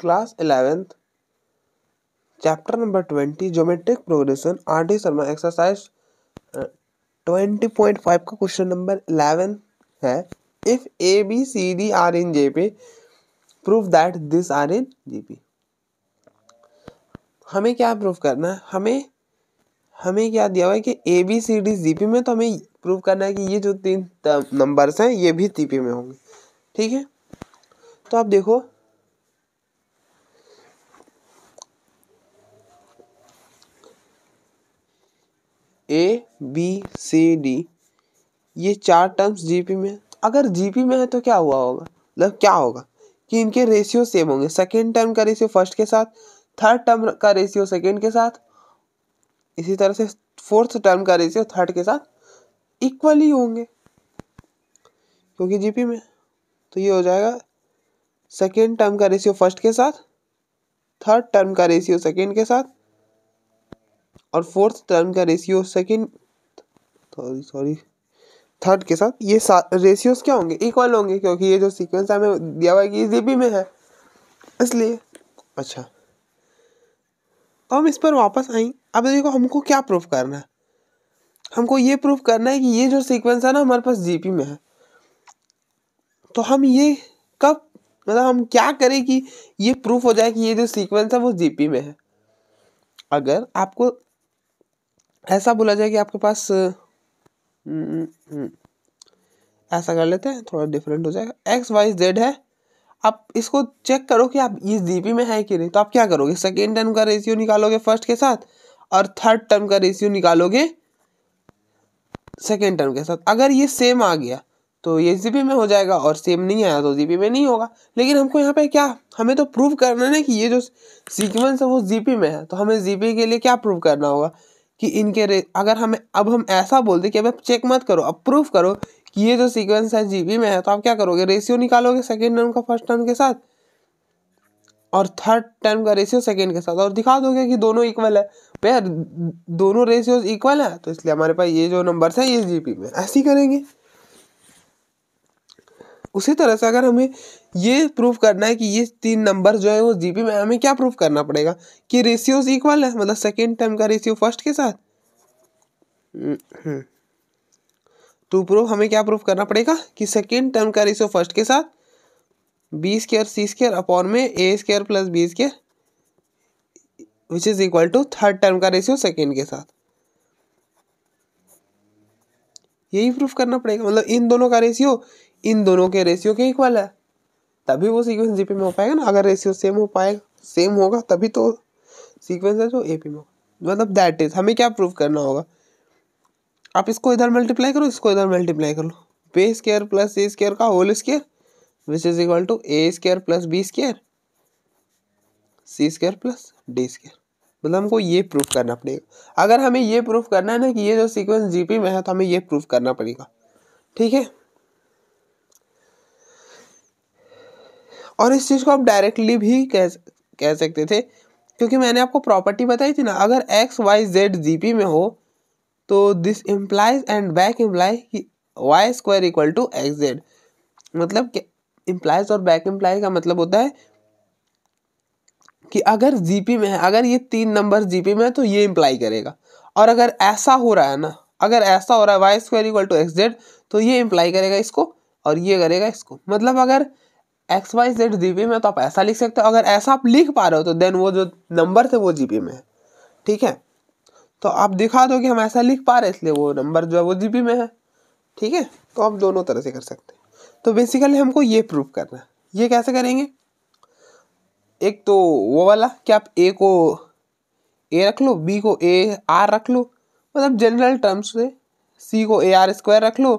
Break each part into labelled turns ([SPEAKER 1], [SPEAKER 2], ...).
[SPEAKER 1] Class eleventh chapter number twenty geometric progression R D Sharma exercise twenty point five का question number eleven है if A B C D are in G P prove that this are in G P हमें क्या proof करना है हमें हमें क्या दिया हुआ है कि A B C D G P में तो हमें प्रूफ करना है कि ये जो तीन नंबर्स हैं ये भी जी पी में होंगे ठीक है तो आप देखो ए बी सी डी ये चार टर्म्स जीपी में तो अगर जीपी में है तो क्या हुआ होगा मतलब क्या होगा कि इनके रेशियो सेम होंगे सेकेंड टर्म का रेशियो फर्स्ट के साथ थर्ड टर्म का रेशियो सेकेंड के साथ इसी तरह से फोर्थ टर्म का रेशियो थर्ड के साथ इक्वली होंगे क्योंकि जीपी में तो ये हो जाएगा सेकेंड टर्म का रेशियो फर्स्ट के साथ थर्ड टर्म का रेशियो सेकेंड के साथ और फोर्थ टर्म का ratio second sorry sorry third के साथ ये रेशियोज क्या होंगे इक्वल होंगे क्योंकि ये जो सीक्वेंस हमें दिया हुआ है कि ये जेबी में है इसलिए अच्छा तो हम इस पर वापस आई अब देखो हमको क्या प्रूफ करना है हमको ये प्रूफ करना है कि ये जो सीक्वेंस है ना हमारे पास जीपी में है तो हम ये कब मतलब हम क्या करें कि ये प्रूफ हो जाए कि ये जो सीक्वेंस है वो जीपी में है अगर आपको ऐसा बोला जाए कि आपके पास हम्म, ऐसा कर लेते हैं थोड़ा डिफरेंट हो जाएगा एक्स वाई जेड है आप इसको चेक करो कि आप इस जीपी में है कि नहीं तो आप क्या करोगे सेकेंड टर्म का रेशियो निकालोगे फर्स्ट के साथ और थर्ड टर्म का रेशियो निकालोगे सेकेंड टर्म के साथ अगर ये सेम आ गया तो ये जीपी में हो जाएगा और सेम नहीं आया तो जीपी में नहीं होगा लेकिन हमको यहाँ पे क्या हमें तो प्रूव करना है ना कि ये जो सीक्वेंस है वो जीपी में है तो हमें जीपी के लिए क्या प्रूव करना होगा कि इनके रे अगर हमें अब हम ऐसा बोल दें कि अब आप चेक मत करो अब प्रूफ करो कि ये जो सीक्वेंस है जी में है तो आप क्या करोगे रेशियो निकालोगे सेकेंड टर्म का फर्स्ट टर्म के साथ और थर्ड टर्म का रेशियो सेकेंड के साथ और दिखा दोगे कि दोनों इक्वल है भैया दोनों रेशियोज इक्वल है तो इसलिए हमारे पास ये जो नंबर्स है ये जीपी में ऐसे ही करेंगे उसी तरह से अगर हमें ये प्रूफ करना है कि ये तीन नंबर जो है वो जी में हमें क्या प्रूफ करना पड़ेगा कि रेशियोज इक्वल है मतलब सेकेंड टर्म का रेशियो फर्स्ट के साथ टू हम्म। प्रूफ तो हमें क्या प्रूफ करना पड़ेगा कि सेकेंड टर्म का रेशियो फर्स्ट के साथ B square C square upon में A square plus B square which is equal to third term का रेशियो सेकेंड के साथ यही प्रूफ करना पड़ेगा मतलब इन दोनों का रेशियो इन दोनों के रेशियो के इक्वल है तभी वो सीक्वेंस जीपी में हो पाएगा ना अगर रेशियो सेम हो पाएगा सेम होगा तभी तो सीक्वेंस है जो ए पी में होगा मतलब दैट इज हमें क्या प्रूव करना होगा आप इसको इधर मल्टीप्लाई करो इसको इधर मल्टीप्लाई कर लो B square plus A square का whole square which is equal to A square plus B square C square plus D square मतलब हमको ये प्रूफ करना पड़ेगा अगर हमें ये प्रूफ करना है ना कि ये जो सीक्वेंस जीपी में है तो हमें ये प्रूफ करना पड़ेगा ठीक है और इस चीज़ को आप डायरेक्टली भी कह कह सकते थे क्योंकि मैंने आपको प्रॉपर्टी बताई थी ना अगर X Y Z G P में हो तो this implies and back imply कि Y square equal to X Z मतलब इम्प्लाइज और बैक इम्प्लाई का मतलब होता है कि अगर जीपी में है अगर ये तीन नंबर जीपी में है तो ये इम्प्लाई करेगा और अगर ऐसा हो रहा है ना अगर ऐसा हो रहा है Y square equal to X Z तो ये इम्प्लाई करेगा इसको और ये करेगा इसको मतलब अगर एक्स वाई जेड जीपी में तो आप ऐसा लिख सकते हो अगर ऐसा आप लिख पा रहे हो तो देन वो जो नंबर थे वो जीपी में है ठीक है तो आप दिखा दो कि हम ऐसा लिख पा रहे इसलिए वो नंबर जो है वो जीपी में है ठीक है तो आप दोनों तरह से कर सकते हैं तो बेसिकली हमको ये प्रूफ करना है ये कैसे करेंगे एक तो वो वाला कि आप ए को ए रख लो बी को ए आर रख लो मतलब जनरल टर्म्स से सी को ए आर स्क्वायर रख लो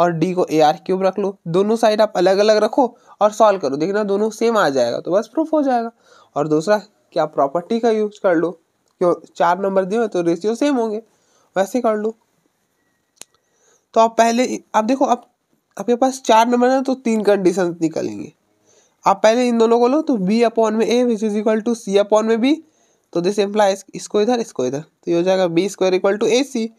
[SPEAKER 1] और डी को ए आर क्यूब रख लो दोनों साइड आप अलग अलग रखो और सॉल्व करो देखना दोनों सेम आ जाएगा तो बस प्रूफ हो जाएगा और दूसरा क्या प्रॉपर्टी का यूज कर लो क्यों चार नंबर दिए तो रेशियो सेम होंगे वैसे कर लो तो आप पहले आप देखो आप आपके पास चार नंबर है तो तीन कंडीशन निकलेंगे आप पहले इन दोनों को लो तो बी अपॉन में A which is equal to C upon में बी तो दिस एम्प्लाइज इसको इधर इसको इधर तो ये हो जाएगा B square equal to A C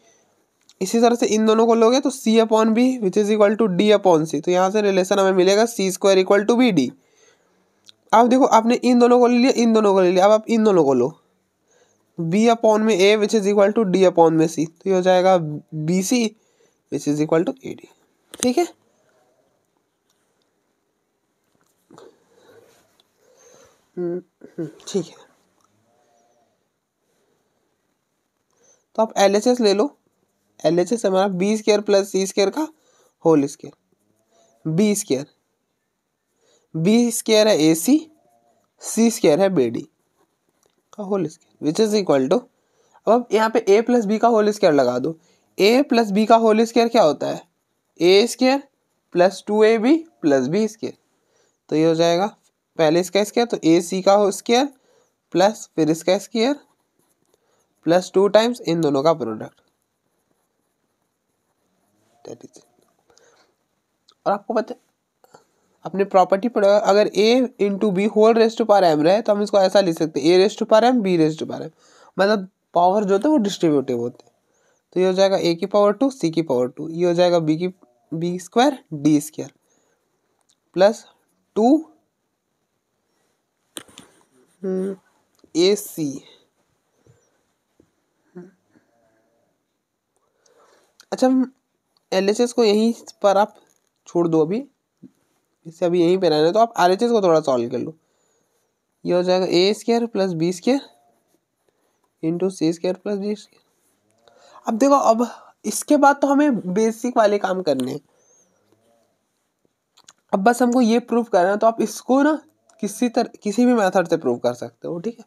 [SPEAKER 1] इसी तरह से इन दोनों को लोगे तो C upon B which is equal to D upon C तो यहाँ से रिलेशन हमें मिलेगा C square equal to B D अब देखो आपने इन दोनों को ले लिया इन दोनों को ले लिया अब आप इन दोनों को लो बी अपॉन में A which is equal to D upon में सी तो ये हो जाएगा B C which is equal to A D ठीक है हम्म, हम्म, ठीक है तो आप एल ले लो एल एच एस हमारा B square plus C square का whole square B square B square है ए सी सी स्केयर है बी डी का whole square which is equal to अब यहाँ पे ए प्लस बी का होल स्केयर लगा दो ए प्लस बी का होल स्केयर क्या होता है A square plus two A B plus B square तो ये हो जाएगा पहले इसका स्केयर तो ए सी का होल स्केयर प्लस फिर इसका स्केयर प्लस टू टाइम्स इन दोनों का प्रोडक्ट दैट और आपको पता है अपने प्रॉपर्टी पर अगर A into B whole raised to power M रहे तो हम इसको ऐसा लिख सकते हैं A raised to power M B raised to power M मतलब पावर जो होते हैं वो डिस्ट्रीब्यूटिव होते हैं तो ये हो जाएगा ए की पावर टू सी की पावर टू ये हो जाएगा बी की B square D square plus two A C अच्छा एल को यहीं पर आप छोड़ दो अभी इसे अभी यहीं पर है तो आप आर को थोड़ा सॉल्व कर लो ये हो जाएगा A square plus B square into C square plus D square अब देखो अब इसके बाद तो हमें बेसिक वाले काम करने हैं अब बस हमको ये प्रूव करना है तो आप इसको ना किसी तरह किसी भी मेथड से प्रूव कर सकते हो ठीक है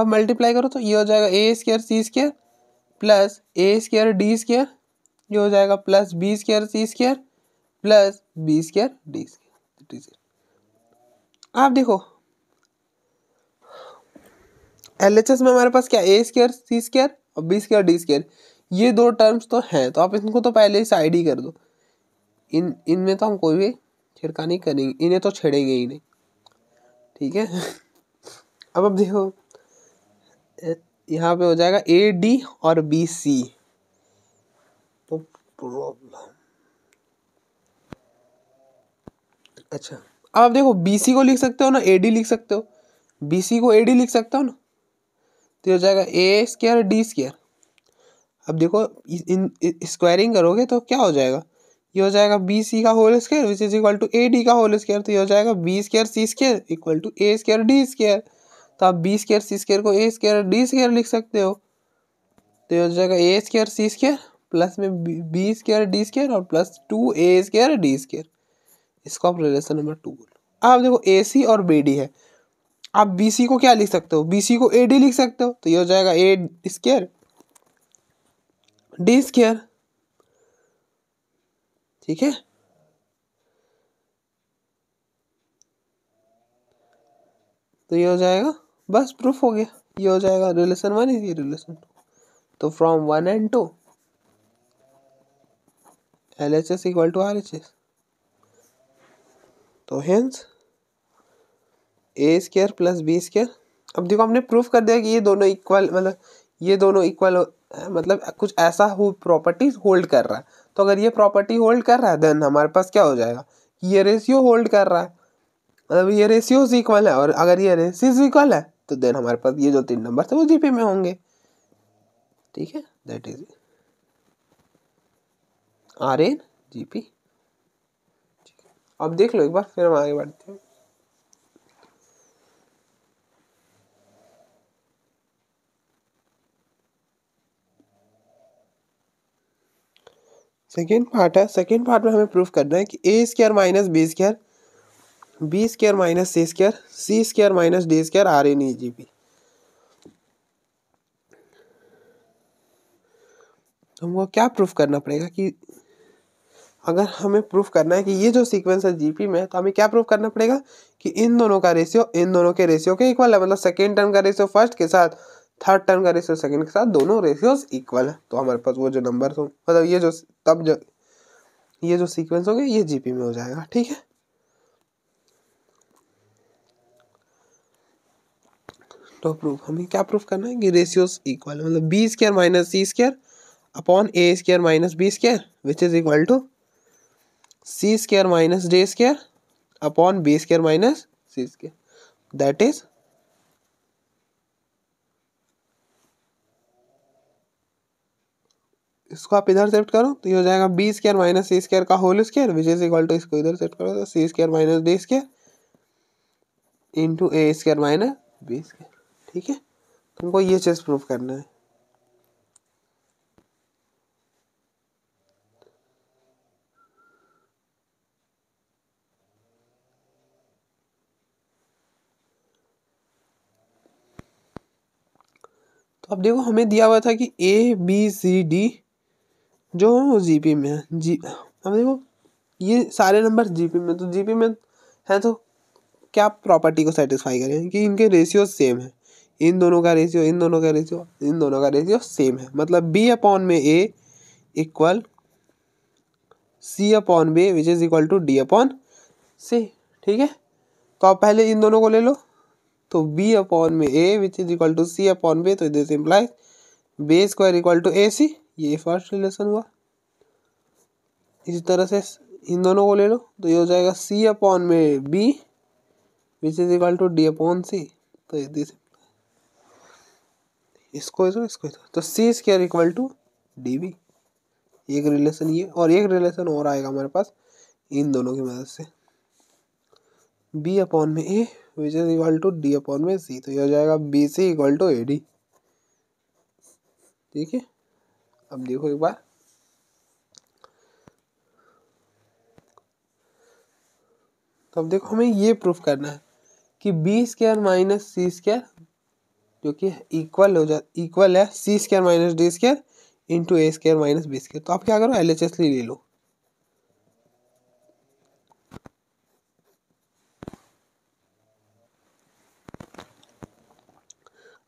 [SPEAKER 1] अब मल्टीप्लाई करो तो ये हो जाएगा A square C square plus A square D square ये हो जाएगा plus B square C square plus B square D square D square आप देखो एल एच एस में हमारे पास क्या ए स्क्र सी स्क्र और बी स्क्र डी स्क्र ये दो टर्म्स तो हैं तो आप इनको तो पहले ही साइड ही कर दो इन इनमें तो हम कोई भी छिड़का नहीं करेंगे इन्हें तो छेड़ेंगे ही नहीं ठीक है अब अब देखो यहाँ पे हो जाएगा ए डी और बी सी तो प्रॉब्लम अच्छा अब आप देखो बी सी को लिख सकते हो ना ए डी लिख सकते हो बी सी को ए डी लिख सकते हो ना तो हो जाएगा ए स्क्वायर डी स्क्वायर अब देखो इन स्क्वायरिंग करोगे तो क्या हो जाएगा ये हो जाएगा बी सी का whole square which is equal to A D का होल स्क्वायर तो ये हो जाएगा B square C square equal to A square D square तो आप बी स्केयर सी स्केयर को ए स्केयर डी स्केयर लिख सकते हो तो हो जाएगा A square C square plus में बी स्केयर डी स्केयर और plus two A square D square इसको आप रिलेशन नंबर टू बोलो आप देखो ए सी और बी डी है आप बी सी को क्या लिख सकते हो बी सी को ए डी लिख सकते हो तो ये हो जाएगा ए स्केयर डी स्केयर ठीक है तो ये हो जाएगा बस प्रूफ हो गया ये हो जाएगा रिलेशन वन इज ये रिलेशन टू तो from one and two L H S equal to R H S तो hence A square plus B square अब देखो हमने प्रूफ कर दिया कि ये दोनों इक्वल मतलब ये दोनों इक्वल मतलब कुछ ऐसा हो प्रॉपर्टीज होल्ड कर रहा है तो अगर ये प्रॉपर्टी होल्ड कर रहा है देन हमारे पास क्या हो जाएगा ये रेशियो होल्ड कर रहा है मतलब ये रेशियोज इक्वल है और अगर ये रेशियोज इक्वल है तो देन हमारे पास ये जो तीन नंबर थे वो जीपी में होंगे ठीक है that is are in G P अब देख लो एक बार फिर हम आगे बढ़ते हैं सेकेंड पार्ट है सेकेंड पार्ट में हमें प्रूफ करना है कि A square minus B square B square minus C square C square minus D square are in E G P हमको क्या प्रूफ करना पड़ेगा कि अगर हमें प्रूफ करना है कि ये जो सीक्वेंस है जीपी में तो हमें क्या प्रूफ करना पड़ेगा कि इन दोनों का रेशियो इन दोनों के रेशियो के इक्वल है मतलब सेकेंड टर्म का रेशियो फर्स्ट के साथ थर्ड टर्म का रेशियो सेकेंड के साथ दोनों रेशियोज इक्वल है तो हमारे पास वो जो नंबर हो मतलब ये जो तब जो ये जो सीक्वेंस होगी ये जीपी में हो जाएगा ठीक है तो प्रूफ हमें क्या प्रूफ करना है कि रेशियोज इक्वल मतलब B square minus C square upon A square minus B square which is equal to C square minus D square upon B square minus C square that is इसको आप इधर set करो तो ये हो जाएगा B square minus C square का whole square which is equal to इसको इधर सेट करो तो C square minus D square into A square minus B square ठीक है तुमको ये चीज़ प्रूव करना है तो अब देखो हमें दिया हुआ था कि ए बी सी डी जो है वो जी पी में है जी अब देखो ये सारे नंबर जीपी में तो जीपी में है तो क्या प्रॉपर्टी को सेटिस्फाई करें कि इनके रेशियो सेम है इन दोनों का रेशियो इन दोनों का रेशियो इन दोनों का रेशियो सेम है मतलब बी अपॉन में A equal C upon B which is equal to D upon C ठीक है तो आप पहले इन दोनों को ले लो तो बी अपॉन में A which is equal to C upon B तो this implies B square equal to A C ये फर्स्ट रिलेशन हुआ इसी तरह से इन दोनों को ले लो तो ये हो जाएगा सी अपॉन में B which is equal to D upon C तो दिस इसको इधर इसको इधर तो C square equal to D B एक रिलेशन ये और एक रिलेशन और आएगा हमारे पास इन दोनों की मदद से बी अपॉन में A which is equal to D upon में सी तो ये हो जाएगा B C equal to A D ठीक है अब देखो एक बार तो अब देखो हमें ये प्रूफ करना है कि B square minus C square जो कि इक्वल हो जा इक्वल है C square minus D square into A square minus B square तो आप क्या करो एल एच एस ले लो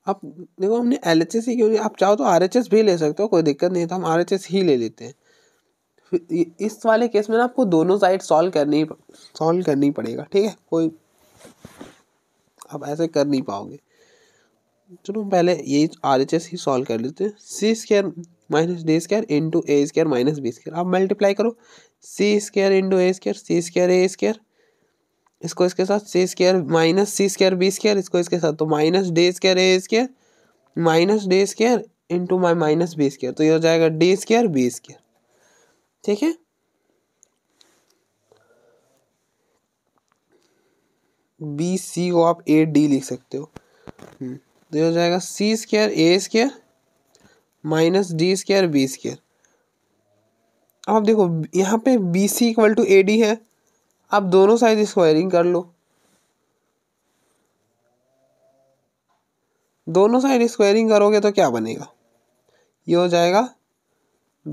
[SPEAKER 1] आप देखो हमने एल एच एस ही क्यों आप चाहो तो आर एच एस भी ले सकते हो कोई दिक्कत नहीं तो हम आर एच एस ही ले लेते हैं इस वाले केस में ना आपको दोनों साइड सॉल्व करनी सॉल्व करनी पड़ेगा ठीक है कोई आप ऐसे कर नहीं पाओगे चलो हम पहले ये आर एच एस ही सॉल्व कर लेते हैं C square minus D square into A square minus B square आप मल्टीप्लाई करो C square into A square C square A square इसको इसके साथ C square minus C square B square इसको इसके साथ तो minus D square A square minus D square into माई माइनस बी स्केयर तो ये हो जाएगा डी स्केयर बी स्केयर ठीक है बी सी को आप ए डी लिख सकते हो हम्म। तो ये हो जाएगा C square A square minus D square B square अब आप देखो यहाँ पे B C equal to A D है आप दोनों साइड स्क्वायरिंग कर लो दोनों साइड स्क्वायरिंग करोगे तो क्या बनेगा ये हो जाएगा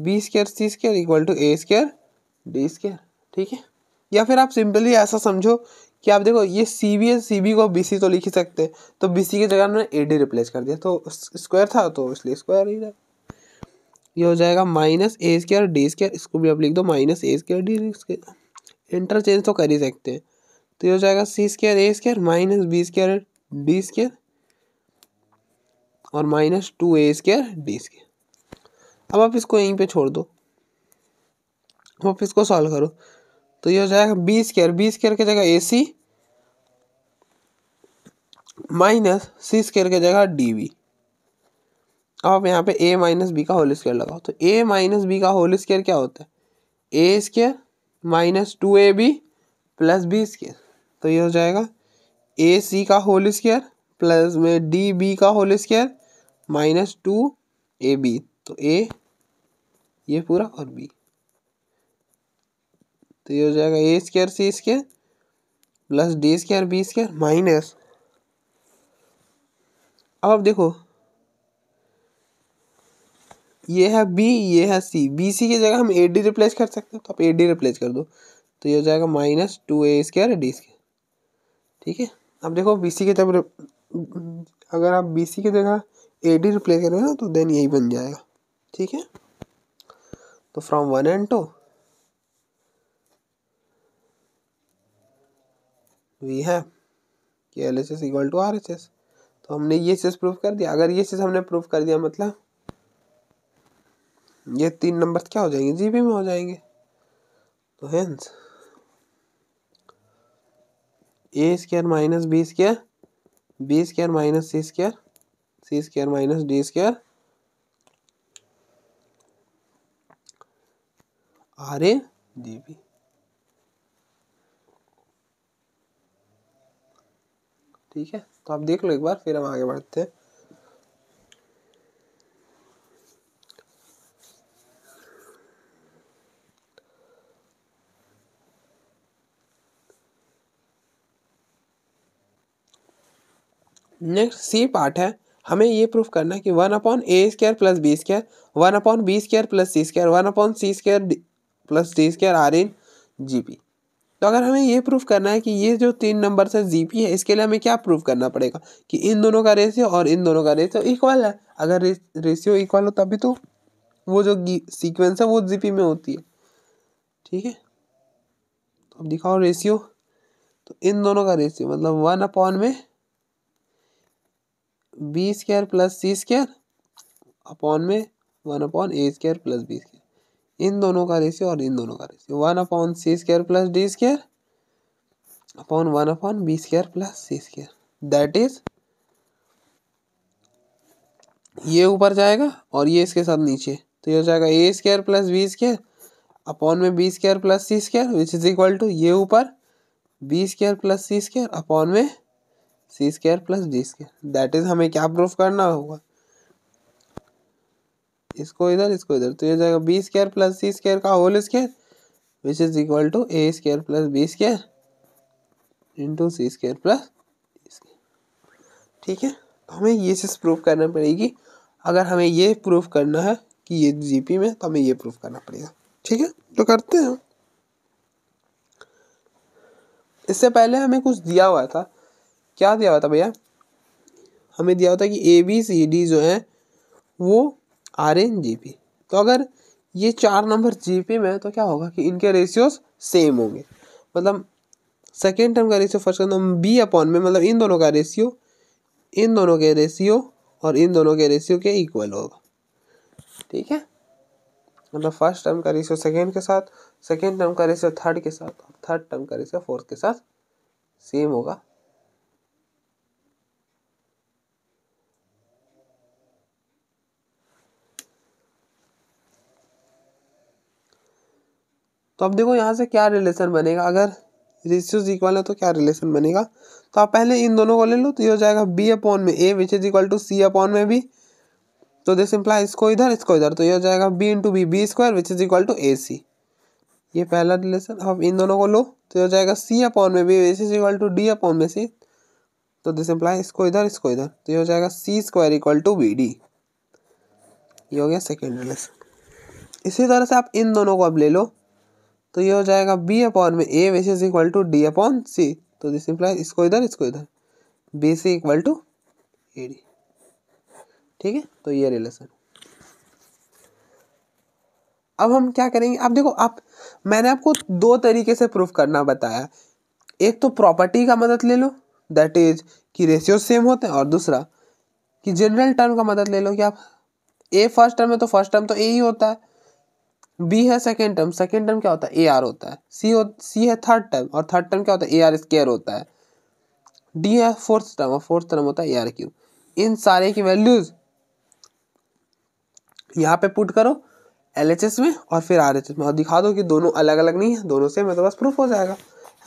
[SPEAKER 1] B square C square equal to A square D square ठीक है या फिर आप सिंपली ऐसा समझो कि आप देखो ये C B as C B को बी सी तो लिख ही सकते तो बी सी की जगह उन्होंने ए डी रिप्लेस कर दिया तो स्क्वायर था तो इसलिए स्क्वायर ही था ये हो जाएगा minus A square D square इसको भी आप लिख दो minus A square D square interchange तो कर ही सकते हैं तो ये हो जाएगा C square A square minus B square D square और minus two A square D square अब आप इसको यहीं पे छोड़ दो आप इसको सॉल्व करो तो ये हो जाएगा बी स्क्र बी स्केयर की जगह ए सी माइनस सी स्केयर की जगह डी बी अब आप यहाँ पे ए माइनस बी का होल स्केयर लगाओ तो ए माइनस बी का होल स्केयर क्या होता है A square minus two A B plus B square तो ये हो जाएगा ए सी का होल स्केयर प्लस में डी बी का whole square minus two A B तो ए ये पूरा और बी तो ये हो जाएगा A square C square plus D square B square minus अब आप देखो ये है बी ये है सी बी सी की जगह हम ए डी रिप्लेस कर सकते हैं तो आप ए डी रिप्लेस कर दो तो ये हो जाएगा minus two A square D square ठीक है अब देखो बी सी की जब अगर आप बी सी की जगह ए डी रिप्लेस करेंगे ना तो देन यही बन जाएगा ठीक है तो from one and two we है कि L H S equal to R H S तो हमने ये चीज़ प्रूफ कर दिया अगर ये चीज़ हमने प्रूफ कर दिया मतलब ये तीन नंबर क्या हो जाएंगे जी में हो जाएंगे तो hence A square minus B square B square minus C square C square minus D square are a G P ठीक है तो आप देख लो एक बार फिर हम आगे बढ़ते हैं नेक्स्ट सी पार्ट है हमें ये प्रूफ करना है कि one upon A square plus B square one upon B square plus C square one upon C square plus D square are in G P तो अगर हमें ये प्रूफ करना है कि ये जो तीन नंबर से जी पी है इसके लिए हमें क्या प्रूफ करना पड़ेगा कि इन दोनों का रेशियो और इन दोनों का रेशियो इक्वल है अगर रेशियो इक्वल हो तभी तो वो जो सीक्वेंस है वो जी में होती है ठीक है तो अब दिखाओ रेशियो तो इन दोनों का रेशियो मतलब वन अपॉन में B square plus C square upon में one upon A square plus B इन दोनों का रेशियो और इन दोनों का ratio one upon C square plus D square upon one upon B square plus C square that is ये ऊपर जाएगा और ये इसके साथ नीचे तो ये हो जाएगा A square plus B square upon में B square plus C square which is equal to ये ऊपर B square plus C square upon में C square plus D square that is हमें क्या प्रूफ करना होगा इसको इधर इसको इधर तो ये जाएगा B square plus C square का whole square which is equal to A square plus B square into C square plus ठीक है तो हमें ये चीज़ प्रूफ करना पड़ेगी अगर हमें ये प्रूफ करना है कि ये जीपी में तो हमें ये प्रूफ करना पड़ेगा ठीक है तो करते हैं इससे पहले हमें कुछ दिया हुआ था क्या दिया हुआ था भैया हमें दिया हुआ था कि ए बी सी डी जो है वो आर एन जी पी तो अगर ये चार नंबर जी पी में है तो क्या होगा कि इनके रेशियोज सेम होंगे मतलब सेकेंड टर्म का ratio first term B upon में मतलब इन दोनों का रेशियो इन दोनों के रेशियो और इन दोनों के रेशियो के इक्वल होगा ठीक है मतलब फर्स्ट टर्म का रेशियो सेकेंड के साथ सेकेंड टर्म का रेशियो थर्ड के साथ थर्ड टर्म का रेशियो फोर्थ के साथ सेम होगा तो अब देखो यहाँ से क्या रिलेशन बनेगा अगर रेशियोज इक्वल है तो क्या रिलेशन बनेगा तो आप पहले इन दोनों को ले लो तो ये हो जाएगा बी अपॉन में A which is equal to C upon में बी तो दिस इम्प्लाई इसको इधर इसको इधर तो ये हो जाएगा B into B B square which is equal to A C ये पहला रिलेशन अब इन दोनों को लो तो ये हो जाएगा सी अपॉन में B which is equal to D upon में सी तो दिस इम्प्लाई इसको इधर इसको इधर तो ये हो जाएगा C square equal to B D ये हो गया सेकेंड रिलेशन इसी तरह से आप इन दोनों को अब ले लो तो ये हो जाएगा बी अपॉन में ए में is equal to D upon C तो दिस इम्प्लाइज इसको इधर इसको इधर B C equal to A D ठीक है तो ये रिलेशन अब हम क्या करेंगे आप देखो आप मैंने आपको दो तरीके से प्रूफ करना बताया एक तो प्रॉपर्टी का मदद ले लो दैट इज कि रेशियो सेम होते हैं और दूसरा कि जनरल टर्म का मदद ले लो कि आप ए फर्स्ट टर्म है तो फर्स्ट टर्म तो ए ही होता है बी है सेकेंड टर्म सेकेंड टर्म क्या होता है ए आर होता है सी हो सी है थर्ड टर्म और थर्ड टर्म क्या होता है ए आर स्केयर होता है डी है फोर्थ टर्म और फोर्थ टर्म होता है ए आर क्यू इन सारे की वैल्यूज यहाँ पे पुट करो एल एच एस में और फिर आर एच एस में और दिखा दो कि दोनों अलग अलग नहीं है दोनों से मतलब तो बस प्रूफ हो जाएगा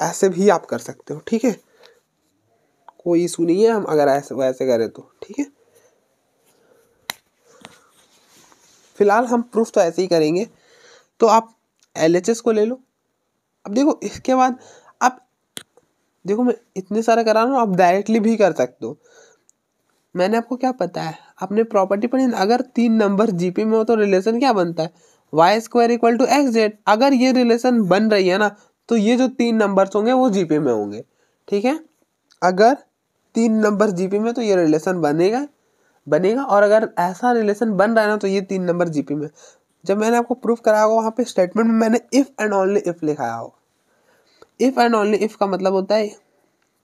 [SPEAKER 1] ऐसे भी आप कर सकते हो ठीक है कोई इशू नहीं है हम अगर ऐसे वैसे करें तो ठीक है फिलहाल हम प्रूफ तो ऐसे ही करेंगे तो आप एल को ले लो अब देखो इसके बाद आप देखो मैं इतने सारे करा रहा हूँ आप डायरेक्टली भी कर सकते हो मैंने आपको क्या है आपने प्रॉपर्टी पढ़ी अगर तीन नंबर जी में हो तो रिलेशन क्या बनता है Y square equal to X Z अगर ये रिलेशन बन रही है ना तो ये जो तीन नंबर्स होंगे वो जी में होंगे ठीक है अगर तीन नंबर जीपी में तो ये रिलेशन बनेगा बनेगा और अगर ऐसा रिलेशन बन रहा है ना तो ये तीन नंबर जीपी में जब मैंने आपको प्रूफ कराया होगा वहाँ पे स्टेटमेंट में मैंने इफ़ एंड ओनली इफ़ लिखाया हो इफ़ एंड ओनली इफ़ का मतलब होता है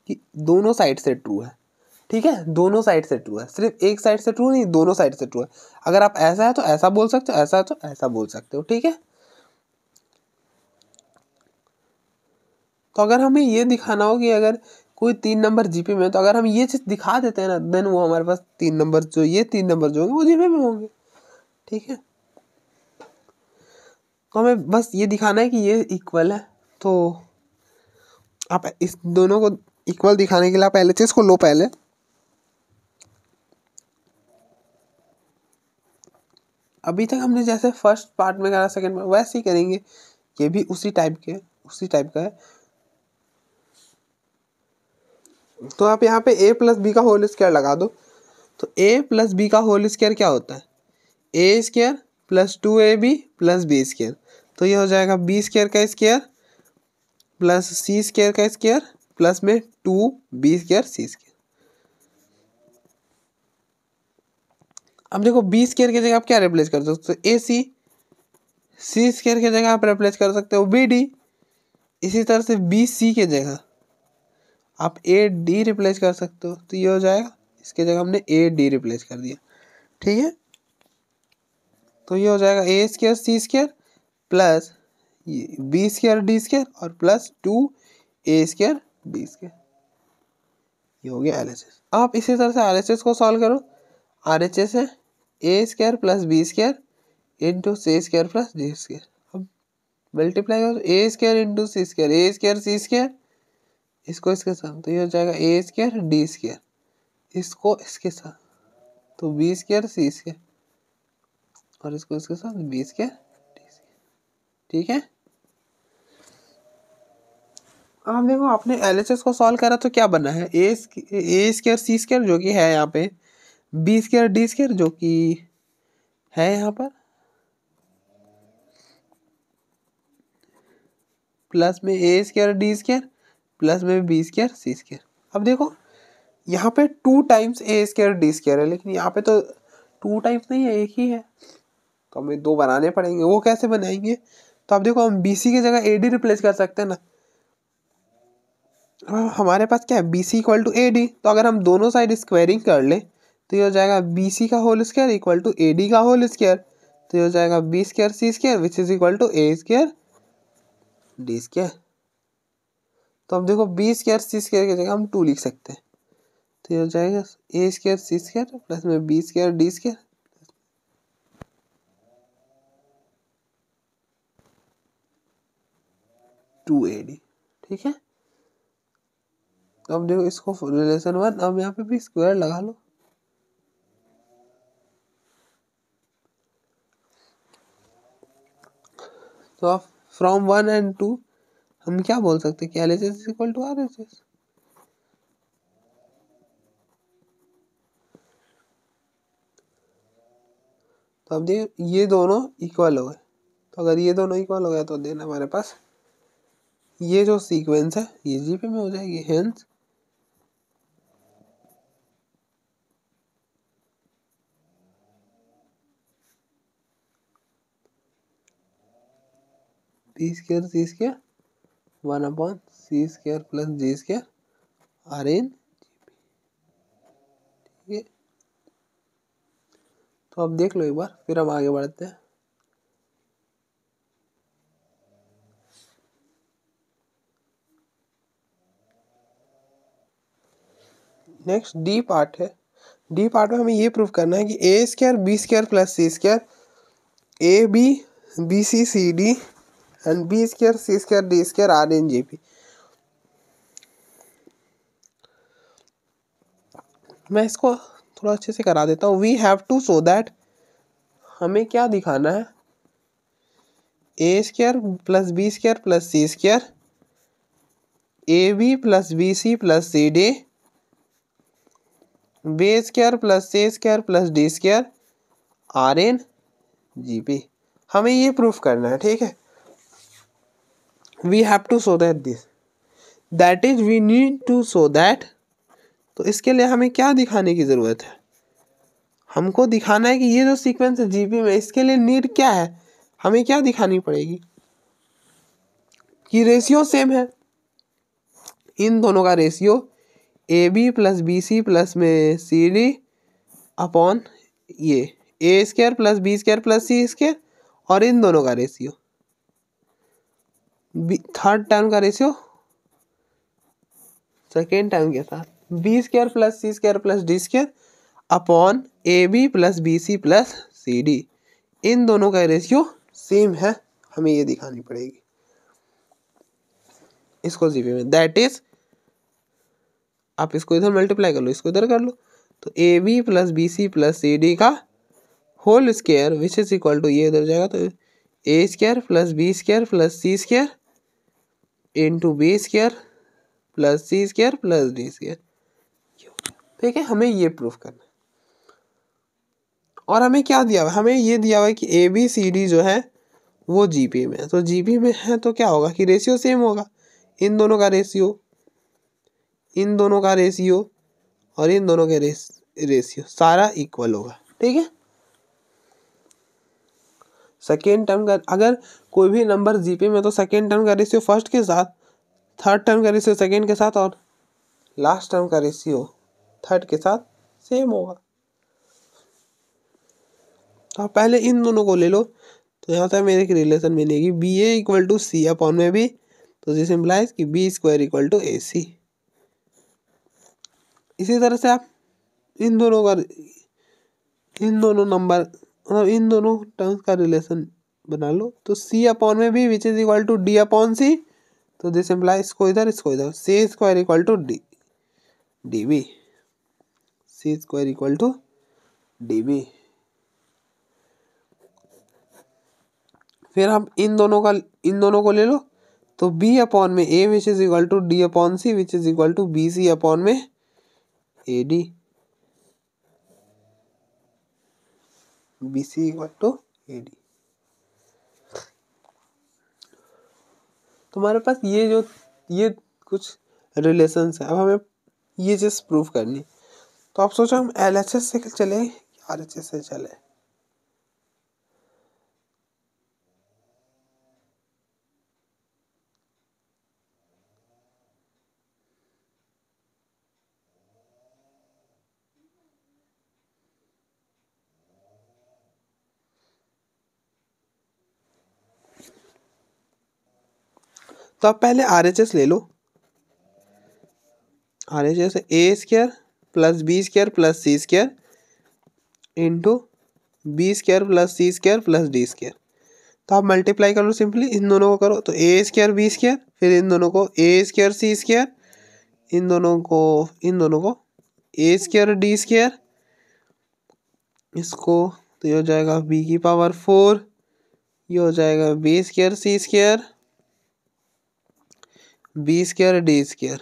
[SPEAKER 1] कि दोनों साइड से ट्रू है ठीक है दोनों साइड से ट्रू है सिर्फ एक साइड से ट्रू नहीं दोनों साइड से ट्रू है अगर आप ऐसा है तो ऐसा बोल सकते हो ऐसा है तो ऐसा बोल सकते हो ठीक है तो अगर हमें ये दिखाना हो कि अगर कोई तीन नंबर जीपे में तो अगर हम ये चीज़ दिखा देते हैं ना देन वो हमारे पास तीन नंबर जो ये तीन नंबर जो होंगे वो जीपे में होंगे ठीक है तो हमें बस ये दिखाना है कि ये इक्वल है तो आप इस दोनों को इक्वल दिखाने के लिए आप एल एच एस को लो पहले अभी तक हमने जैसे फर्स्ट पार्ट में करा सेकंड में वैसे ही करेंगे ये भी उसी टाइप के उसी टाइप का है तो आप यहाँ पे ए प्लस बी का होल स्क्वायर लगा दो तो ए प्लस बी का होल स्क्वायर क्या होता है A square plus two A B plus B square तो ये हो जाएगा बी स्केयर का स्केयर प्लस सी स्केयर का स्केयर प्लस में two B square C square अब देखो बी स्केयर की जगह आप क्या रिप्लेस कर सकते हो तो ए सी सी स्केयर की जगह आप रिप्लेस कर सकते हो बी डी इसी तरह से बी सी की जगह आप ए डी रिप्लेस कर सकते हो तो ये हो जाएगा इसके जगह हमने ए डी रिप्लेस कर दिया ठीक है तो ये हो जाएगा A square C square plus B square D square और plus two A square B square ये हो गया एल एच एस आप इसी तरह से आर एच एस को सॉल्व करो आर एच एस है A square plus B square into C square plus D square अब मल्टीप्लाई करो A square into C square A square C square इसको इसके साथ तो ये हो जाएगा ए स्केयर डी स्केयर इसको इसके साथ तो बी स्केयर सी स्केयर और इसको इसके साथ बीस के ठीक है आप देखो आपने एल को सॉल्व करा तो क्या बना है ए स्केयर सी स्केयर जो कि है यहाँ पे बी स्केयर डी स्केयर जो कि है यहाँ पर प्लस में A square D square plus में बी स्केयर सी स्केयर अब देखो यहाँ पे two times A square D square है लेकिन यहाँ पे तो टू टाइम्स नहीं है एक ही है तो हमें दो बनाने पड़ेंगे वो कैसे बनाएंगे तो आप देखो हम बी सी की जगह ए डी रिप्लेस कर सकते हैं ना हमारे पास क्या है B C equal to A D तो अगर हम दोनों साइड स्क्वायरिंग कर लें तो ये हो जाएगा बी सी का whole square equal to A D का होल स्क्वायर तो ये हो जाएगा B square C square which is equal to A square D square तो अब देखो बी स्क्वायर सी स्क्वायर की जगह हम टू लिख सकते हैं तो ये हो जाएगा A square C square plus में B square D square two A D ठीक है तो अब देखो इसको रिलेशन वन अब यहाँ पे भी स्क्वायर लगा लो तो आप फ्रॉम वन एंड टू हम क्या बोल सकते हैं कि L H S equal to R H S तो अब देखिए ये दोनों इक्वल हो गए तो अगर ये दोनों इक्वल हो गया तो देन हमारे पास ये जो सीक्वेंस है ये जीपी में हो जाएगी hence T square C square one upon C square plus G square are in ठीक है तो अब देख लो एक बार फिर हम आगे बढ़ते हैं नेक्स्ट डी पार्ट है डी पार्ट में हमें ये प्रूफ करना है कि A square B square plus C square A B B C C D and B square C square D square are in G P मैं इसको थोड़ा अच्छे से करा देता हूँ we have to show that हमें क्या दिखाना है A square plus B square plus C square A B plus B C plus C D B square plus C square plus D square are in G P हमें ये proof करना है ठीक है we have to show that this that is we need to show that तो इसके लिए हमें क्या दिखाने की ज़रूरत है हमको दिखाना है कि ये जो सीक्वेंस है जीपी में इसके लिए नीड क्या है हमें क्या दिखानी पड़ेगी कि रेशियो सेम है इन दोनों का ratio A B plus B C plus में सी डी अपॉन ये A square plus B square plus C square और इन दोनों का रेशियो थर्ड टर्म का रेशियो सेकेंड टर्म के साथ B square plus C square plus D square upon A B plus B C plus C D इन दोनों का रेशियो सेम है हमें ये दिखानी पड़ेगी इसको जीपी में दैट इज़ आप इसको इधर मल्टीप्लाई कर लो इसको इधर कर लो तो A B plus B C plus C D का whole square which is equal to ये इधर जाएगा तो A square plus B square plus C square into B square plus C square plus D square ठीक है हमें ये proof करना है और हमें क्या दिया हुआ है हमें ये दिया हुआ है कि ए बी सी डी जो है वो जी में है तो जी में है तो क्या होगा कि रेशियो सेम होगा इन दोनों का रेशियो इन दोनों का रेशियो और इन दोनों के रेस रेशियो सारा इक्वल होगा ठीक है सेकेंड टर्म का अगर कोई भी नंबर जीपे में तो सेकेंड टर्म का रेशियो फर्स्ट के साथ थर्ड टर्म का रेशियो सेकेंड के साथ और लास्ट टर्म का रेशियो थर्ड के साथ सेम होगा तो पहले इन दोनों को ले लो तो यहाँ से मेरे एक रिलेशन मिलेगी B A equal to C upon में भी तो जिस इम्प्लाइज कि B square equal to A C इसी तरह से आप इन दोनों का इन दोनों नंबर मतलब इन दोनों टर्म्स का रिलेशन बना लो तो सी अपॉन में भी which is equal to D upon C तो दिस इम्प्लाई इसको इधर इसको इधर C square equal to D D B C square equal to D B फिर हम इन दोनों का इन दोनों को ले लो तो बी अपॉन में A which is equal to D upon C which is equal to B C upon में A D B C equal to A D तुम्हारे पास ये जो ये कुछ रिलेशंस है अब हमें ये चीज़ प्रूव करनी तो आप सोचो हम एल एच एस से चले आर एच एस से चले तो आप पहले आर एच एस ले लो R H S A square plus B square plus C square into B square plus C square plus D square तो आप मल्टीप्लाई करो सिंपली इन दोनों को करो तो ए स्क्र बी स्क्र फिर इन दोनों को ए स्क्र सी स्क्र इन दोनों को इन दोनों को ए स्क्र डी स्क्र इसको तो ये हो जाएगा बी की पावर फोर ये हो जाएगा B square C square B square D square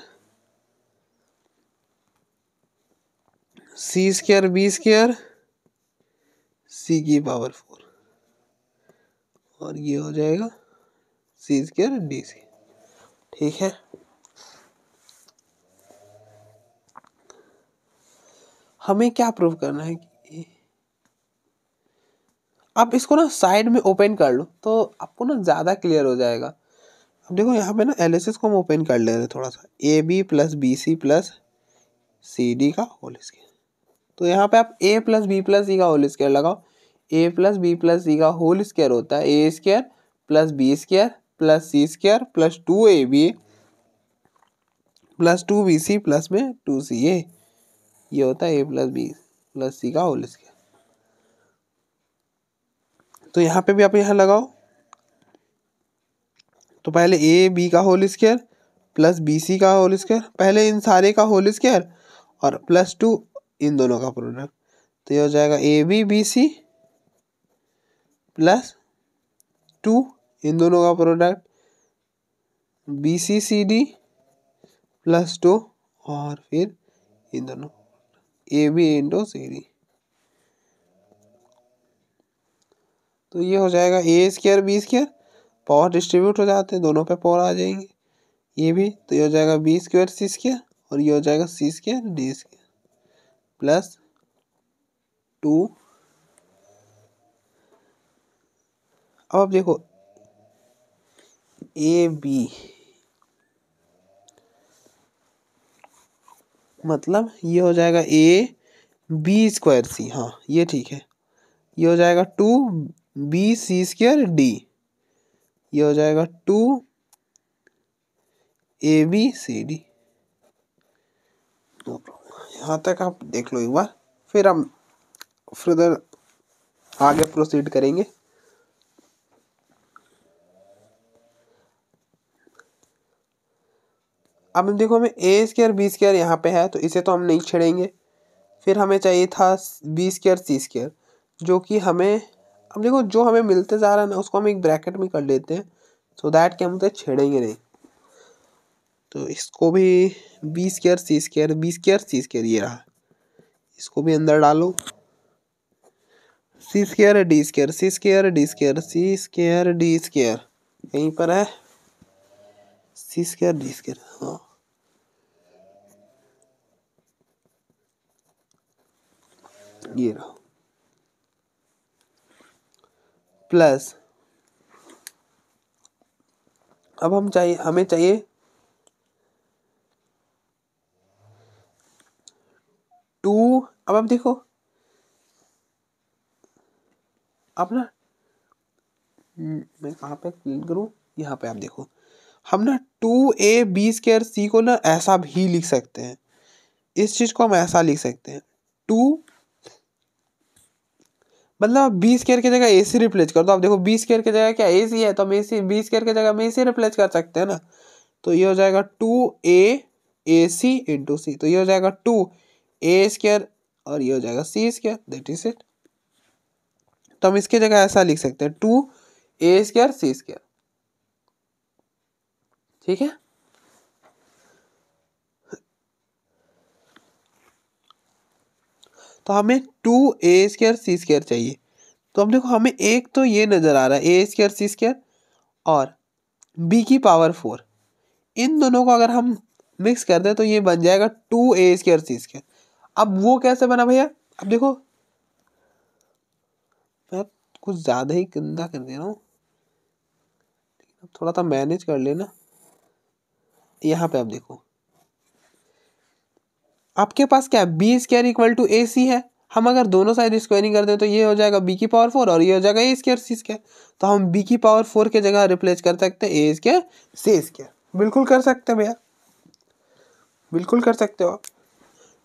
[SPEAKER 1] C square B square C की पावर फोर और ये हो जाएगा सी स्क्र डी सी ठीक है हमें क्या प्रूव करना है कि आप इसको ना साइड में ओपन कर लो तो आपको ना ज़्यादा क्लियर हो जाएगा अब देखो यहाँ पे ना एल को हम ओपन कर ले रहे हैं थोड़ा सा A B plus B C plus C D का होल स्केयर तो यहाँ पे आप A plus B plus C का होल स्केयर लगाओ A plus B plus C का होल स्केयर होता है A square plus B square plus C square plus two A B plus two B C plus में two C A ये होता है A plus B plus C का whole square तो यहाँ पे भी आप यहाँ लगाओ तो पहले ए बी का whole square plus B C का होल स्क्वायर पहले इन सारे का होल स्क्वायर और प्लस टू इन दोनों का प्रोडक्ट तो ये हो जाएगा A B B C plus two इन दोनों का product B C C D plus two और फिर इन दोनों A B into C D तो ये हो जाएगा A square B square power distribute हो जाते हैं दोनों पे पावर आ जाएंगे ये भी तो ये हो जाएगा बी स्क्वेयर सी स्केयर और ये हो जाएगा C square D square plus two अब आप देखो ए बी मतलब ये हो जाएगा ए बी स्क्वायर सी हाँ ये ठीक है ये हो जाएगा two B C square D ये हो जाएगा two A B C D यहाँ तक आप देख लो एक बार फिर हम फर्दर आगे प्रोसीड करेंगे अब देखो हमें ए स्क्र बी स्क्र यहाँ पे है तो इसे तो हम नहीं छेड़ेंगे फिर हमें चाहिए था बी स्क्र सी स्क्र जो कि हमें अब देखो जो हमें मिलते जा रहा है ना उसको हम एक ब्रैकेट में कर लेते हैं सो so दैट क्या मतलब हम उसे छेड़ेंगे नहीं तो इसको भी B square C square B square C square ये रहा इसको भी अंदर डालो C square D square C square D square C square D square कहीं पर है सी स्केयर डी स्केयर हाँ ये रहा प्लस अब हम चाहिए हमें चाहिए टू अब आप देखो आप ना हम्म, मैं कहाँ पे क्लीन करूँ यहाँ पे आप देखो हम ना two A B square C को ना ऐसा भी लिख सकते हैं इस चीज़ को हम ऐसा लिख सकते हैं टू मतलब बीस केयर की जगह ए सी रिप्लेस कर दो आप देखो बीस केयर की जगह क्या ए सी है तो हम ए सी बीस केयर की जगह हम ए सी रिप्लेस कर सकते हैं ना तो ये हो जाएगा टू ए ए सी इंटू सी तो ये हो जाएगा टू ए स्केयर और ये हो जाएगा C square that is it तो हम इसके जगह ऐसा लिख सकते हैं two A square C square ठीक है तो हमें two A square C square चाहिए तो हम देखो हमें एक तो ये नज़र आ रहा है ए स्क्र सी स्क्र और बी की पावर फोर इन दोनों को अगर हम मिक्स कर दें तो ये बन जाएगा two A square C square अब वो कैसे बना भैया अब देखो मैं कुछ ज़्यादा ही गंदा कर दे रहा हूँ अब थोड़ा सा मैनेज कर लेना यहाँ पे आप देखो आपके पास क्या B square equal to A C है हम अगर दोनों साइड स्क्वायरिंग कर दें तो ये हो जाएगा बी की पावर फोर और ये हो जाएगा ए स्केयर सी स्केयर तो हम बी की पावर फोर के जगह रिप्लेस कर सकते हैं ए स्केयर सी स्केयर बिल्कुल कर सकते हैं भैया बिल्कुल कर सकते हो आप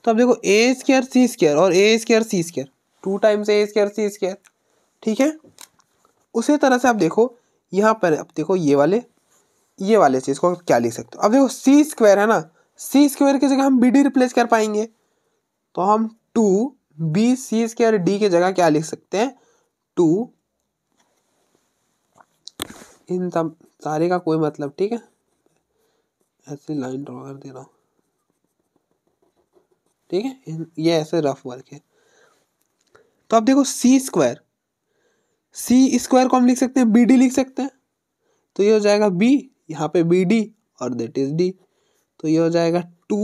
[SPEAKER 1] तो अब देखो ए स्केयर सी स्केयर और A square C square two times A square C square ठीक है उसी तरह से आप देखो यहाँ पर अब देखो ये वाले ये वाले चीज़ को क्या लिख सकते हो अब देखो सी स्क्वायर है ना सी स्क्वेयर की जगह हम बी डी रिप्लेस कर पाएंगे तो हम two B C square D की जगह क्या लिख सकते हैं टू इन सब सारे का कोई मतलब ठीक है ऐसे लाइन ड्रॉ कर दे रहा हूँ ठीक है ये ऐसे रफ वर्क है तो आप देखो सी स्क्वायर सी स्क्वायर को हम लिख सकते हैं बी डी लिख सकते हैं तो ये हो जाएगा बी यहाँ पे बी डी और देट इज डी तो ये हो जाएगा two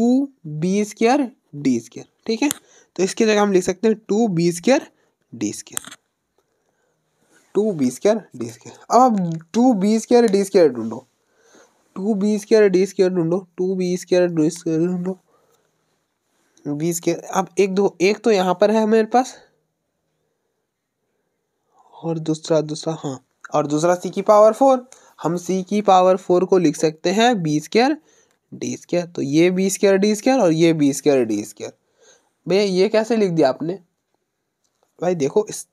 [SPEAKER 1] B square D square ठीक है तो इसकी जगह हम लिख सकते हैं two B square D square two B square D square अब आप two B square D square ढूंढो two B square D square ढूंढो two B square D square ढूंढो बी स्केयर अब एक दो एक तो यहाँ पर है मेरे पास और दूसरा दूसरा हाँ और दूसरा सी की पावर फोर हम सी की पावर फोर को लिख सकते हैं बी स्केयर डी स्क्यर तो ये बी स्क्र डी स्क्र और ये बी स्क्र डी स्क्यर भैया ये कैसे लिख दिया आपने भाई देखो इस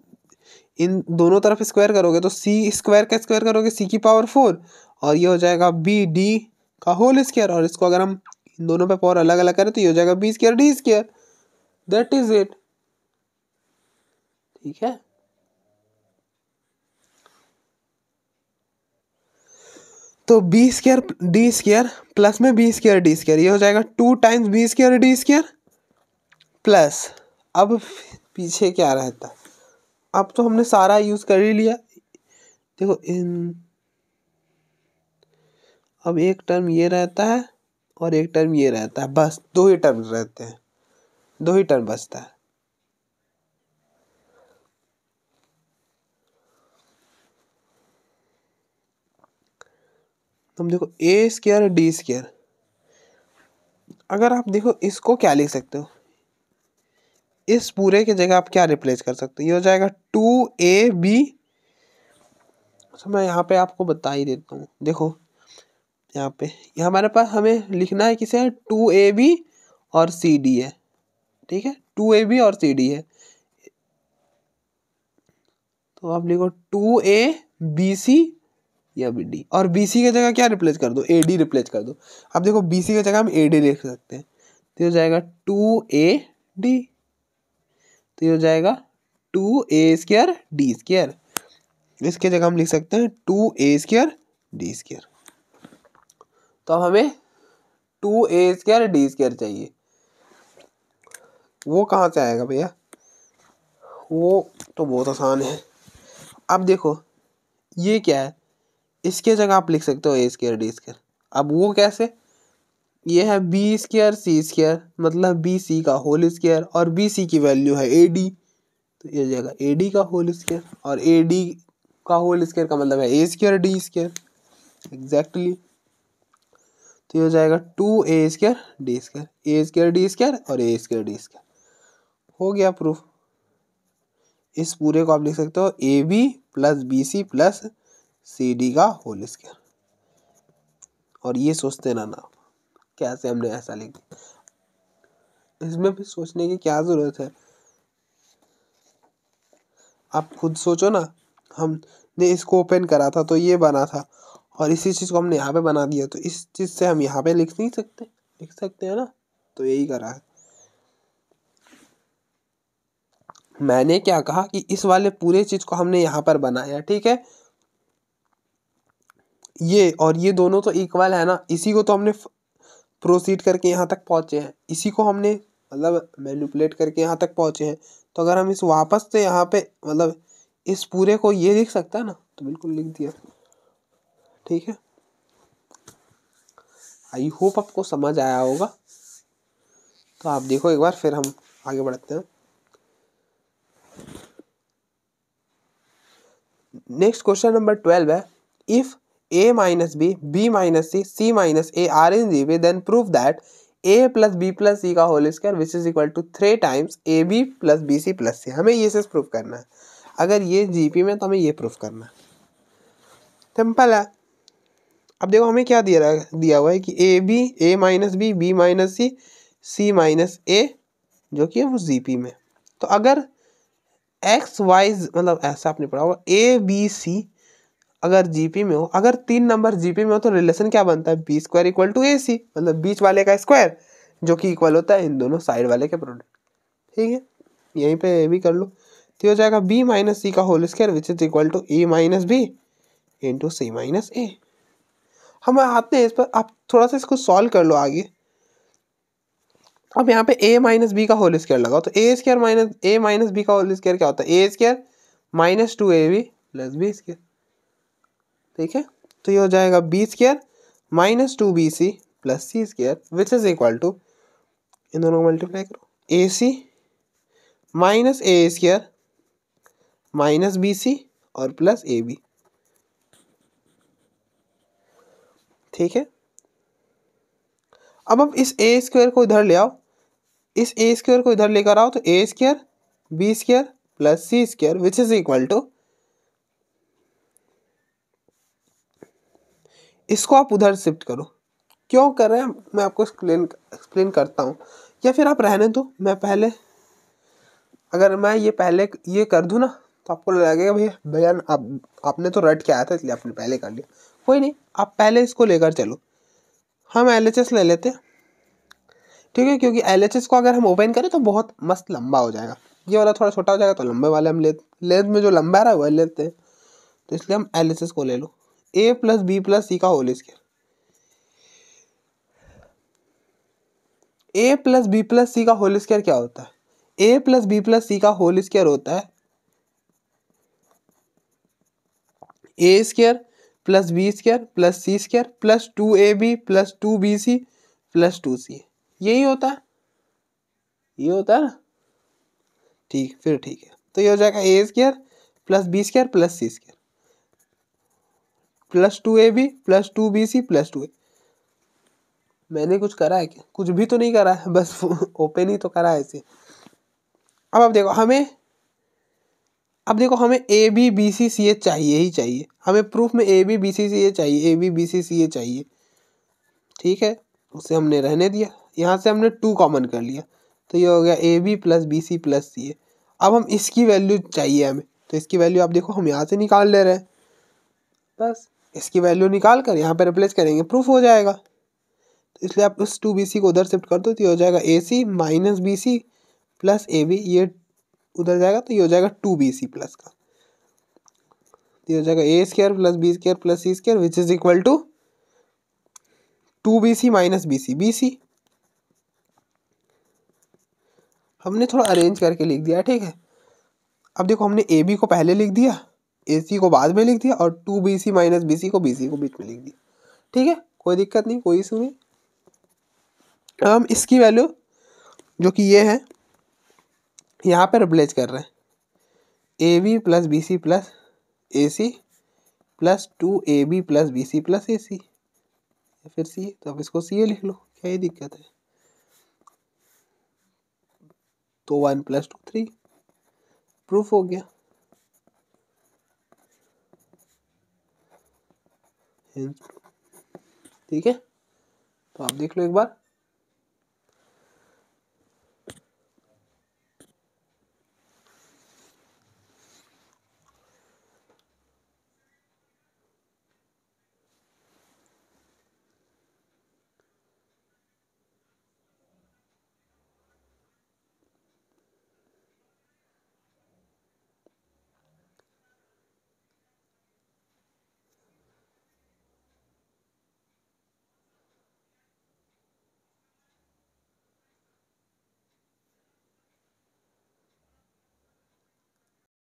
[SPEAKER 1] इन दोनों तरफ स्क्वायर करोगे तो सी स्क्वायर का स्क्वायर करोगे सी की पावर फोर और ये हो जाएगा बी डी का होल स्क्वायर और इसको अगर हम इन दोनों पे पावर अलग अलग करें तो ये हो जाएगा B square D square that is it ठीक है तो B square D square plus में बी स्केयर डी स्केयर ये हो जाएगा two times B square D square plus अब पीछे क्या रहता अब तो हमने सारा यूज़ कर ही लिया देखो इन अब एक टर्म ये रहता है और एक टर्म ये रहता है बस दो ही टर्म रहते हैं दो ही टर्म बचता है तुम देखो ए स्केयर डी स्केयर अगर आप देखो इसको क्या लिख सकते हो इस पूरे की जगह आप क्या रिप्लेस कर सकते हो ये हो जाएगा टू ए बी तो मैं यहाँ पे आपको बता ही देता हूँ देखो यहाँ पे ये हमारे पास हमें लिखना है किसे है टू ए बी और सी डी है ठीक है टू ए बी और सी डी है तो आप लिखो टू ए बी सी या बी डी और बी सी की जगह क्या रिप्लेस कर दो ए डी रिप्लेस कर दो अब देखो बी सी की जगह हम ए डी लिख सकते हैं तो हो जाएगा टू ए डी तो ये हो जाएगा two A square D square इसके जगह हम लिख सकते हैं two A square D square तो अब हमें two A square D square चाहिए वो कहाँ से आएगा भैया वो तो बहुत आसान है अब देखो ये क्या है इसके जगह आप लिख सकते हो ए स्केयर डी स्केयर अब वो कैसे ये है बी स्केयर सी स्केयर मतलब बी सी का होल स्केयर और बी सी की वैल्यू है ए डी तो ये जगह ए डी का होल स्केयर और ए डी का होल स्केयर का मतलब है A square D square exactly तो ये हो जाएगा two A square D square A square D square और ए स्केयर डी स्केयर हो गया प्रूफ इस पूरे को आप लिख सकते हो A B plus B C plus C D का होल स्क्वायर और ये सोचते ना ना कैसे हमने ऐसा लिख इसमें भी सोचने की क्या ज़रूरत है आप खुद सोचो ना हमने इसको ओपन करा था तो ये बना था और इसी चीज़ को हमने यहाँ पे बना दिया तो इस चीज़ से हम यहाँ पे लिख नहीं सकते लिख सकते हैं ना तो यही करा है मैंने क्या कहा कि इस वाले पूरे चीज़ को हमने यहाँ पर बनाया ठीक है ये और ये दोनों तो इक्वल है ना इसी को तो हमने प्रोसीड करके यहाँ तक पहुँचे हैं इसी को हमने मतलब मैनिपुलेट करके यहाँ तक पहुँचे हैं तो अगर हम इस वापस से यहाँ पे मतलब इस पूरे को ये लिख सकता है ना तो बिल्कुल लिख दिया ठीक है आई होप आपको समझ आया होगा तो आप देखो एक बार फिर हम आगे बढ़ते हैं नेक्स्ट क्वेश्चन नंबर ट्वेल्व है if A minus B B minus C C minus A are in G way, then prove that A plus B plus C का whole square which is equal to three times A B plus B C plus C हमें ये सिर्फ proof करना है अगर ये GP में तो हमें ये प्रूफ करना है सिंपल है अब देखो हमें क्या दिया दिया हुआ है कि A B A minus B B minus C C minus A जो कि है वो जी में तो अगर एक्स वाई मतलब ऐसा आपने पढ़ा होगा ए बी सी अगर जीपी में हो अगर तीन नंबर जीपी में हो तो रिलेशन क्या बनता है B square equal to A C मतलब बीच वाले का स्क्वायर जो कि इक्वल होता है इन दोनों साइड वाले के प्रोडक्ट ठीक है यहीं पे ए भी कर लो तो हो जाएगा बी माइनस सी का whole square which is equal to A minus B into C minus A हम आते हैं इस पर आप थोड़ा सा इसको सॉल्व कर लो आगे अब यहाँ पे a माइनस बी का होल स्क्वायर लगाओ तो A square minus A minus B का होल स्क्वायर क्या होता है A square minus two A B plus B square ठीक है तो ये हो जाएगा B square minus two B C plus C square which is equal to इन दोनों को मल्टीप्लाई करो A C minus A square minus B C और प्लस ए बी ठीक है अब अब इस ए स्क्वायर को इधर ले आओ इस ए स्क्वायर को इधर लेकर आओ तो A square B square plus C square which is equal to इसको आप उधर शिफ्ट करो क्यों कर रहे हैं मैं आपको एक्सप्लेन एक्सप्लेन करता हूँ या फिर आप रहने दो मैं पहले अगर मैं ये पहले ये कर दूँ ना तो आपको लगेगा भैया भैया आप आपने तो रट के आया था इसलिए आपने पहले कर लिया कोई नहीं आप पहले इसको लेकर चलो हम एल ले लेते हैं ठीक है क्योंकि एल को अगर हम ओपन करें तो बहुत मस्त लंबा हो जाएगा ये वाला थोड़ा छोटा हो जाएगा तो लंबे वाले हम ले लेंथ में जो लंबा रहा है वह लेते हैं तो इसलिए हम एल को ले लो A plus B plus C का whole square A plus B plus C का होल स्केयर क्या होता है A plus B plus C का होल स्केयर होता है A square plus B square plus C square plus two A B plus two B C plus two C यही होता है ये होता है ना ठीक फिर ठीक है तो ये हो जाएगा A square plus B square plus C square plus two A B plus two B C plus two A मैंने कुछ करा है क्या कुछ भी तो नहीं करा है बस ओपन ही तो करा है इसे अब आप देखो हमें अब देखो हमें ए बी बी सी सी ए चाहिए ही चाहिए हमें प्रूफ में ए बी बी सी सी ए चाहिए ए बी बी सी सी ए चाहिए ठीक है उसे हमने रहने दिया यहाँ से हमने टू कॉमन कर लिया तो ये हो गया A B plus B C plus C A अब हम इसकी वैल्यू चाहिए हमें तो इसकी वैल्यू आप देखो हम यहाँ से निकाल ले रहे हैं बस इसकी वैल्यू निकाल कर यहाँ पर रिप्लेस करेंगे प्रूफ हो जाएगा तो इसलिए आप उस टू बी सी को उधर शिफ्ट कर दो तो ये हो जाएगा A C minus B C plus A B ये उधर जाएगा तो ये हो जाएगा टू बी सी प्लस का तो ये हो जाएगा A square plus B square plus C square which is equal to two B C minus B C B C हमने थोड़ा अरेंज करके लिख दिया ठीक है अब देखो हमने ए बी को पहले लिख दिया ए सी को बाद में लिख दिया और two B C minus B C को बी सी को बीच में लिख दिया ठीक है कोई दिक्कत नहीं कोई इशू नहीं हम इसकी वैल्यू जो कि ये है यहाँ पर रिप्लेस कर रहे हैं A B plus B C plus A C plus two A B plus B C plus A C फिर सी तो अब इसको सी ए लिख लो क्या ही दिक्कत है तो one plus two three proof हो गया ठीक है तो आप देख लो एक बार